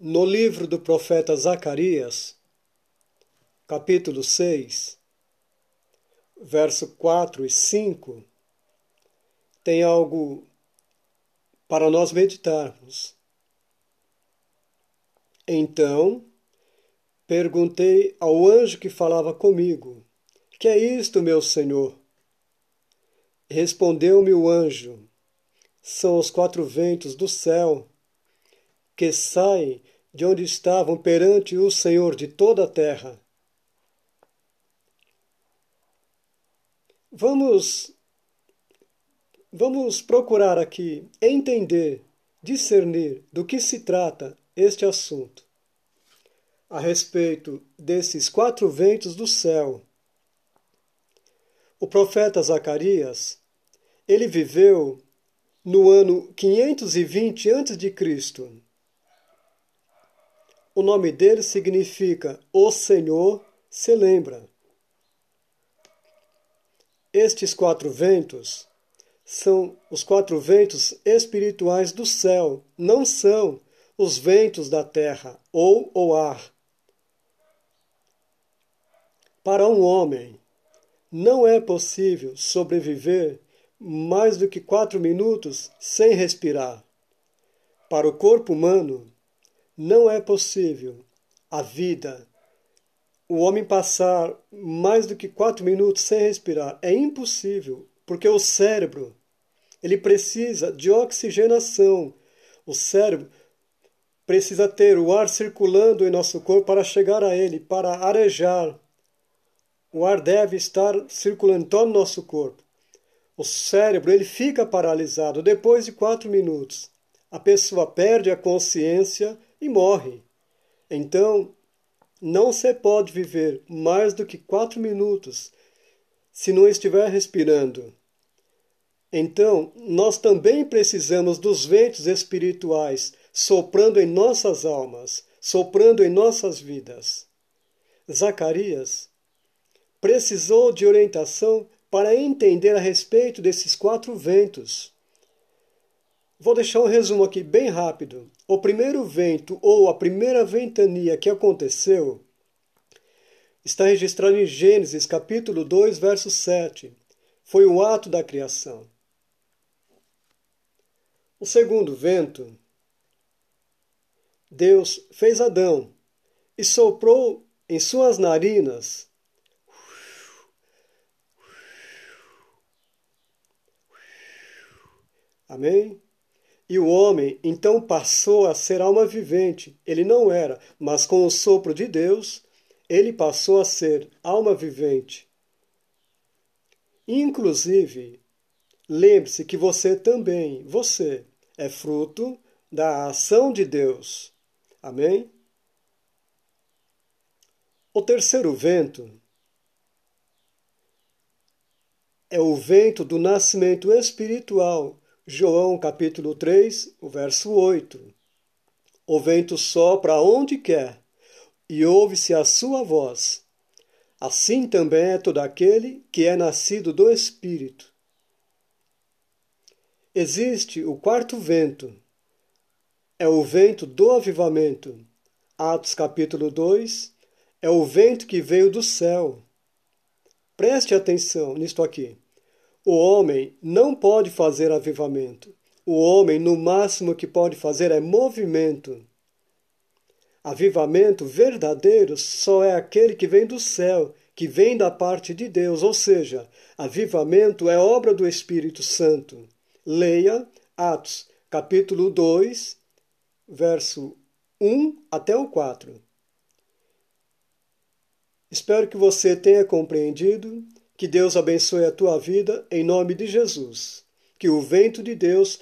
No livro do profeta Zacarias, capítulo 6, verso 4 e 5, tem algo para nós meditarmos. Então, perguntei ao anjo que falava comigo: Que é isto, meu senhor? Respondeu-me o anjo: São os quatro ventos do céu que saem de onde estavam perante o Senhor de toda a terra. Vamos vamos procurar aqui entender, discernir do que se trata este assunto. A respeito desses quatro ventos do céu. O profeta Zacarias, ele viveu no ano 520 a.C. O nome dele significa O Senhor se lembra. Estes quatro ventos são os quatro ventos espirituais do céu, não são os ventos da terra ou o ar. Para um homem, não é possível sobreviver mais do que quatro minutos sem respirar. Para o corpo humano, não é possível a vida, o homem passar mais do que quatro minutos sem respirar. É impossível, porque o cérebro ele precisa de oxigenação. O cérebro precisa ter o ar circulando em nosso corpo para chegar a ele, para arejar. O ar deve estar circulando todo o nosso corpo. O cérebro ele fica paralisado depois de quatro minutos. A pessoa perde a consciência e morre. Então, não se pode viver mais do que quatro minutos se não estiver respirando. Então, nós também precisamos dos ventos espirituais soprando em nossas almas, soprando em nossas vidas. Zacarias precisou de orientação para entender a respeito desses quatro ventos. Vou deixar um resumo aqui bem rápido. O primeiro vento ou a primeira ventania que aconteceu está registrado em Gênesis capítulo 2, verso 7. Foi um ato da criação. O segundo vento, Deus fez Adão e soprou em suas narinas Amém? E o homem então passou a ser alma vivente. Ele não era, mas com o sopro de Deus, ele passou a ser alma vivente. Inclusive, lembre-se que você também, você, é fruto da ação de Deus. Amém? O terceiro vento é o vento do nascimento espiritual João capítulo 3, o verso 8. O vento sopra onde quer, e ouve-se a sua voz. Assim também é todo aquele que é nascido do Espírito. Existe o quarto vento. É o vento do avivamento. Atos capítulo 2. É o vento que veio do céu. Preste atenção nisto aqui. O homem não pode fazer avivamento. O homem, no máximo que pode fazer, é movimento. Avivamento verdadeiro só é aquele que vem do céu, que vem da parte de Deus, ou seja, avivamento é obra do Espírito Santo. Leia Atos, capítulo 2, verso 1 até o 4. Espero que você tenha compreendido que Deus abençoe a tua vida em nome de Jesus. Que o vento de Deus,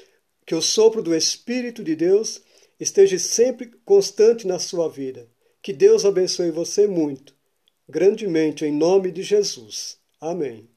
que o sopro do Espírito de Deus esteja sempre constante na sua vida. Que Deus abençoe você muito, grandemente, em nome de Jesus. Amém.